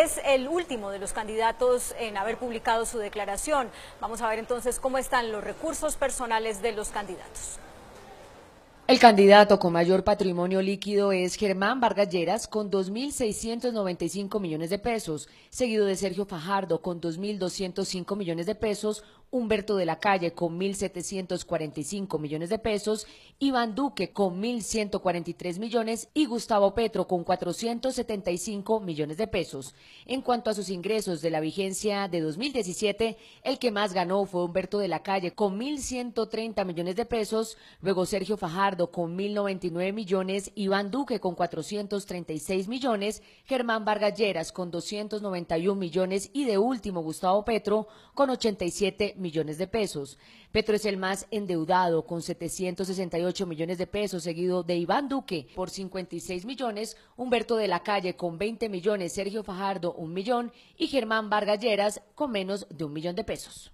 es el último de los candidatos en haber publicado su declaración. Vamos a ver entonces cómo están los recursos personales de los candidatos. El candidato con mayor patrimonio líquido es Germán Vargas Lleras con 2.695 millones de pesos, seguido de Sergio Fajardo con 2.205 millones de pesos, Humberto de la Calle con 1.745 millones de pesos, Iván Duque con 1.143 millones y Gustavo Petro con 475 millones de pesos. En cuanto a sus ingresos de la vigencia de 2017, el que más ganó fue Humberto de la Calle con 1.130 millones de pesos, luego Sergio Fajardo con 1.099 millones, Iván Duque con 436 millones, Germán vargalleras con 291 millones y de último Gustavo Petro con 87 millones millones de pesos. Petro es el más endeudado con 768 millones de pesos, seguido de Iván Duque por 56 millones, Humberto de la Calle con 20 millones, Sergio Fajardo un millón y Germán Vargas con menos de un millón de pesos.